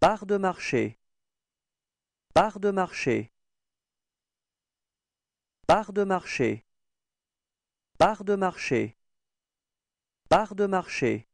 Part de marché. Part de marché. Part de marché. Part de marché. Part de marché.